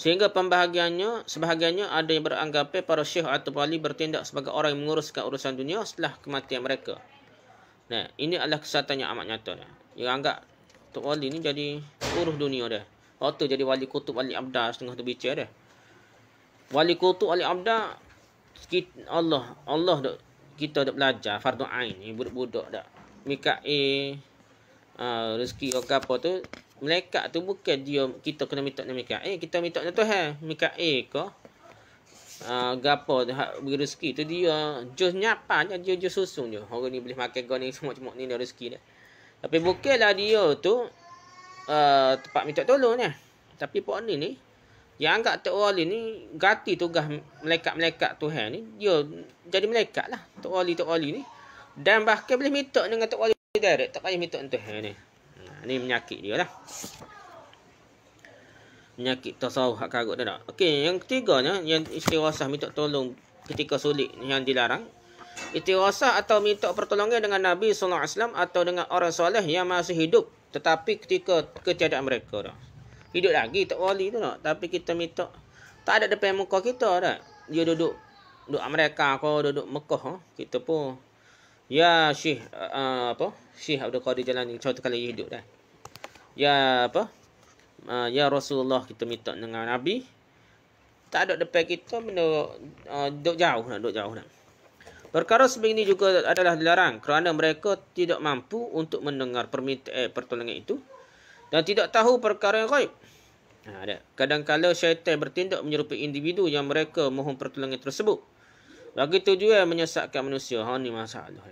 Sehingga pembahagiannya, sebahagiannya ada yang beranggapan para syekh atau wali bertindak sebagai orang yang menguruskan urusan dunia setelah kematian mereka. Nah, ini adalah kesatannya amat nyata. Dia yang anggap Tok Wali ni jadi urus dunia dia. Waktu jadi wali kutub wali abda setengah tu bicara dia. Wali kutub wali abda Allah Allah dok kita dok belajar fardu ain ni budak-budak dak mikai uh, ah, rezeki orang apa tu malaikat tu bukan dia kita kena minta nama mikai eh, kita minta nama Tuhan mikai ke uh, ah, gapo hak bagi rezeki tu dia jus nyapa je dia jus susung je orang ni boleh makan gua ni semua cemok ni dia rezeki dia tapi bukannya dia tu uh, tempat minta tolong ni tapi pok ni ni yang anggap Tok Wali ni gati tugas melekat-melekat Tuhan ni, dia jadi melekat lah Tok Wali, Tok Wali ni. Dan bahkan boleh mitok dengan Tok Wali direct, tak payah mitok Tuhan ni. Nah, ha, ni menyakit dia lah. Menyakit tasawuf hak karut tak? Okey, yang ketiganya, yang istirahat mitok tolong ketika sulit yang dilarang. Istirahat atau minta pertolongan dengan Nabi SAW atau dengan orang soleh yang masih hidup. Tetapi ketika ketiadaan mereka dah hidup lagi tak wali tu nak tapi kita minta tak ada depan muka kita dah dia duduk duduk Amerika ke duduk Mekah ha? kita pun ya syih uh, apa syih Abdul Qadir jalan ni satu kali hidup dah ya apa uh, ya Rasulullah kita minta dengan Nabi tak ada depan kita benda uh, duduk jauh nak duduk jauh nak Perkara sebegini juga adalah dilarang kerana mereka tidak mampu untuk mendengar permintaan eh, pertolongan itu dan tidak tahu perkara yang gaib. Ha, ada. Kadangkala syaitan bertindak menyerupai individu yang mereka mohon pertolongan tersebut. Bagi tujuan menyesatkan manusia. Ha ni masalah.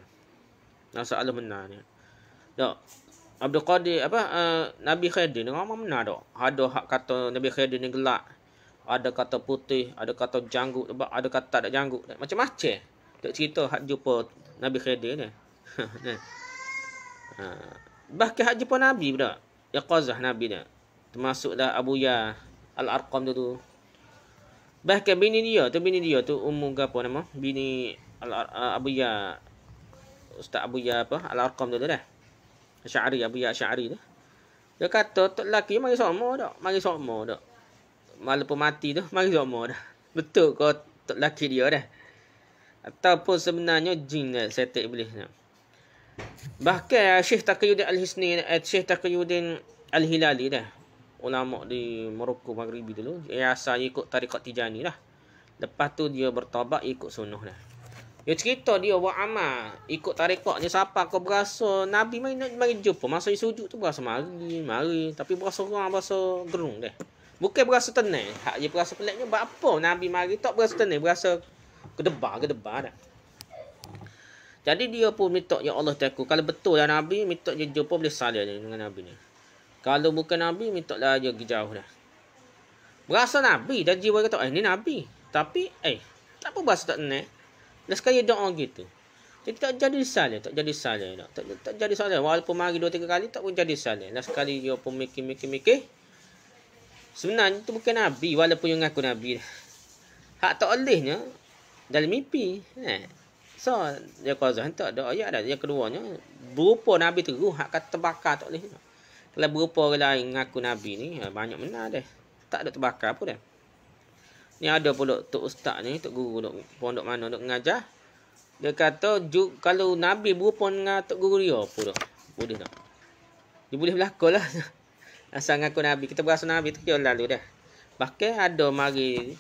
Masalah benar ni. Dok Abdul Qadir apa uh, Nabi Khadir ni ramai benar dok? Ada hak kata Nabi Khadir ni gelak, Ada kata putih, ada kata janggut, ada kata tak janggut. Macam-macam. Tak cerita hak jumpa Nabi Khadir ni. Ha. Bahkan hak jumpa Nabi pula. Ya Qazah Nabi dah. Termasuk dah Abu Ya Al-Arqam tu tu bahkan bini dia tu bini dia tu umum ke apa nama bini Al uh, Abu Ya Ustaz Abu Ya apa Al-Arqam tu tu dah Syari Abu Ya Syari tu dia kata tu lelaki mari sama dak mari sama dak walaupun mati tu mari sama dah betul ke tu lelaki dia dah ataupun sebenarnya jin dah setan iblis dah Bahkan Syekh Taqiyuddin Al-Hisni eh, Syekh Taqiyuddin Al-Hilali dah ulama di Morocco Maghribi dulu biasa ikut tarikat Tijani lah lepas tu dia bertobat ikut sunnah dah dia cerita dia buat amal ikut tarikat dia siapa kau berasa nabi main nak mari jumpa masa sujud tu berasa mari mari tapi berasa orang berasa gerung dah bukan berasa tenang hak dia berasa peliknya buat apa nabi mari tak berasa tenang berasa kedebar kedebar dah jadi dia pun minta ya Allah taku kalau betul lah nabi minta dia jumpa boleh salah dengan nabi ni kalau bukan Nabi, minta lah lagi jauh dah. Berasa Nabi, dan jiwa kata, eh ni Nabi. Tapi, eh, tak apa bahasa tak tenang. Dah sekali doa gitu. Jadi tak jadi salah, tak jadi salah. Tak, tak, tak jadi salah. Walaupun mari dua tiga kali, tak pun jadi salah. Dah sekali dia pun mikir-mikir-mikir. Sebenarnya itu bukan Nabi, walaupun yang aku Nabi. Hak tak olehnya, dalam mimpi. Eh. So, dia kata, tak ada ayat dah. Yang keduanya, berupa Nabi tu, hak kata terbakar tak boleh. Kalau berupa orang lain mengaku Nabi ni, ha, banyak mana dia. Tak ada terbakar pun dia. Ni ada pula Tok Ustaz ni, Tok Guru duk pondok mana duk ngajar Dia kata kalau Nabi berupa dengan Tok Guru dia apa dah? Boleh tak? Dia boleh berlaku lah. Asal mengaku Nabi. Kita berasa Nabi tu dia lalu dah. Bahkan ada mari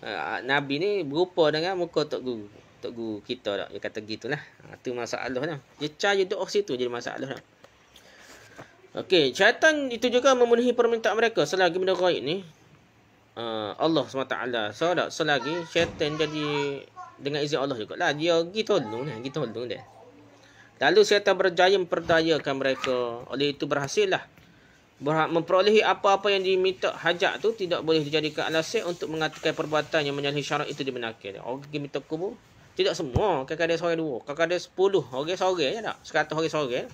ha, Nabi ni berupa dengan muka Tok Guru. Tok Guru kita tak. Dia kata gitulah. Ha, tu masalah lah. Dia cari doa situ jadi masalah lah. Okey, syaitan itu juga memenuhi permintaan mereka selagi benda gaib ni. Ah, Allah SWT so, tak, selagi syaitan jadi dengan izin Allah juga lah. Dia pergi tolong, pergi tolong dia. Lalu syaitan berjaya memperdayakan mereka. Oleh itu berhasil lah. memperolehi apa-apa yang diminta hajat tu tidak boleh dijadikan alasan untuk mengatakan perbuatan yang menyalahi syarat itu dibenarkan. Orang pergi minta kubur. Tidak semua. Kakak ada seorang dua. Kakak ada sepuluh. Orang seorang je ya tak? Sekatuh orang seorang.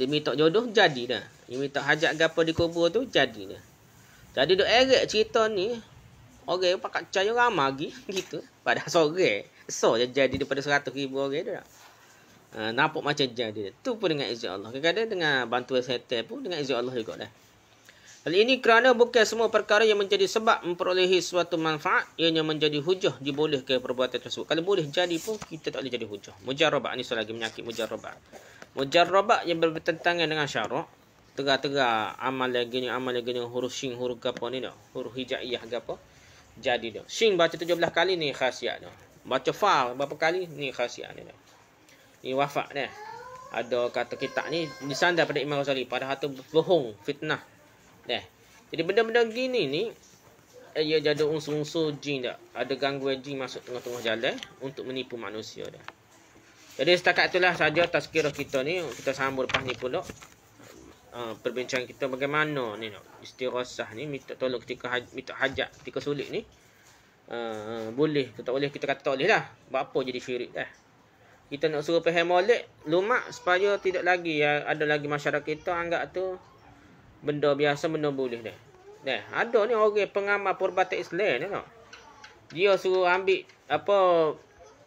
Dia minta jodoh, jadi dah. Dia minta hajat gapa di kubur tu, jadi dah. Jadi duk erik cerita ni. Orang okay, pakat cahaya ramah lagi. Gitu. Pada sore. So, dia jadi daripada seratus ribu orang okay, tu dah. Uh, nampak macam jadi Tu pun dengan izin Allah. Kadang-kadang dengan bantuan setel pun dengan izin Allah juga dah. Hal ini kerana bukan semua perkara yang menjadi sebab memperolehi suatu manfaat ianya menjadi hujah dibolehkan perbuatan tersebut. Kalau boleh jadi pun kita tak boleh jadi hujah. Mujarabah ini selagi menyakit mujarabah. Mujarrabat yang bertentangan dengan syarak Tegak-tegak amal yang gini, amal yang gini Huruf sing, huruf apa ni dah Huruf hijaiyah ke Jadi dah Sing baca 17 kali ni khasiat dah Baca fal berapa kali ni khasiat ni dah Ni wafak ni Ada kata kitab ni Disandar pada Imam Ghazali Pada satu bohong, fitnah Deh. Jadi benda-benda gini ni eh, Ia jadi unsur-unsur jin dah Ada gangguan jin masuk tengah-tengah jalan Untuk menipu manusia dah jadi setakat itulah saja tazkirah kita ni kita sambung lepas ni pula. Uh, ah, perbincangan kita bagaimana ni nak istirahat ni minta tolong ketika haj, minta hajat ketika sulit ni. Uh, boleh atau tak boleh kita kata boleh lah. Buat apa jadi syirik dah. Eh? Kita nak suruh faham molek lumak supaya tidak lagi ya, ada lagi masyarakat kita anggap tu benda biasa benda boleh dah. Dah ada ni orang pengamal perubatan Islam ni nak. Dia suruh ambil apa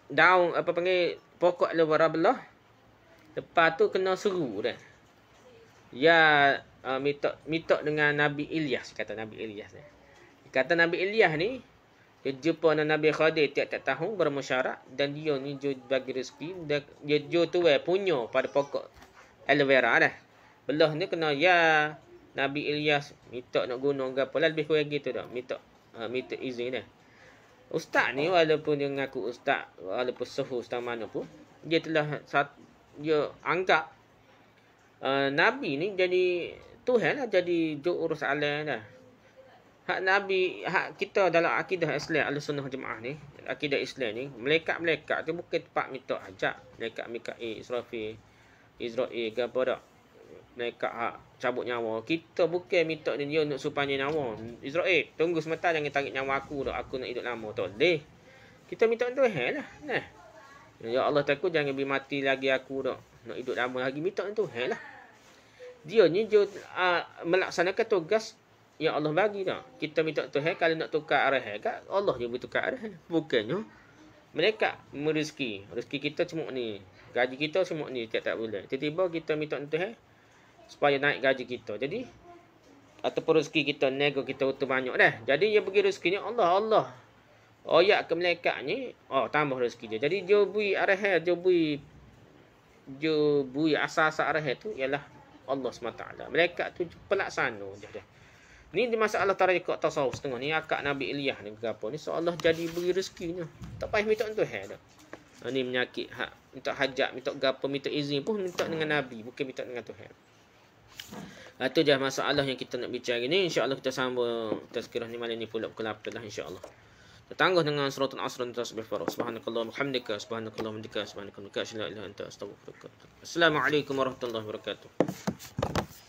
daun apa panggil pokok lewara belah. Lepas tu kena seru dah. Ya uh, mitok mitok dengan Nabi Ilyas kata Nabi Ilyas dah. Kata Nabi Ilyas ni dia jumpa dengan Nabi Khadir tiap-tiap tahun bermusyarak dan dia ni jo bagi rezeki dia, dia jo tu eh, punya pada pokok aloe vera dah. Belah ni kena ya Nabi Ilyas mitok nak gunung ke lah lebih kurang gitu dah. Mitok uh, mitok izin dah. Ustaz ni walaupun dia mengaku ustaz, walaupun suhu ustaz mana pun, dia telah dia anggap uh, Nabi ni jadi Tuhan lah jadi jurus alam dah. Hak Nabi, hak kita dalam akidah Islam, al sunnah jemaah ni, akidah Islam ni, melekat-melekat tu bukan tempat minta ajak. Melekat-melekat eh, Israfi, Israel, Israel, eh, naik kat hak cabut nyawa. Kita bukan minta dia untuk supanya nyawa. Israel, tunggu semata jangan tarik nyawa aku dah. Aku nak hidup lama. Tak boleh. Kita minta Tuhan lah. Nah. Kan? Ya Allah takut jangan bagi mati lagi aku dah. Nak hidup lama lagi minta Tuhan lah. Dia ni dia uh, melaksanakan tugas yang Allah bagi dah. Kita minta Tuhan kalau nak tukar arah kat Allah dia boleh tukar arah. Bukannya mereka merizki. Rezeki kita cuma ni. Gaji kita cuma ni tiap-tiap bulan. Tiba-tiba kita minta Tuhan supaya naik gaji kita. Jadi atau rezeki kita nego kita utuh banyak dah. Jadi dia bagi rezekinya Allah Allah. Oyak ke malaikat ni, oh tambah rezeki dia. Jadi dia bui arah dia bui dia bui asas-asas arah tu ialah Allah SWT. Mereka tu pelaksana dia dah. Ni di masa Allah tarik kot tasawuf setengah ni. Akak Nabi Ilyah ni ke apa ni. Seolah jadi beri rezekinya. Tak payah minta tu. Hei Ini menyakit hak. Minta hajat, minta gapa, minta izin pun minta dengan Nabi. Bukan minta dengan Tuhan. Hei. Itu ah, dia masalah yang kita nak bicara hari ni. InsyaAllah kita sambung. Kita sekirah ni malam ni pula pukul 8 lah insyaAllah. Kita tangguh dengan suratul asr dan tasbih farah. Subhanakallah muhamdika. Subhanakallah muhamdika. Subhanakallah muhamdika. Assalamualaikum warahmatullahi wabarakatuh.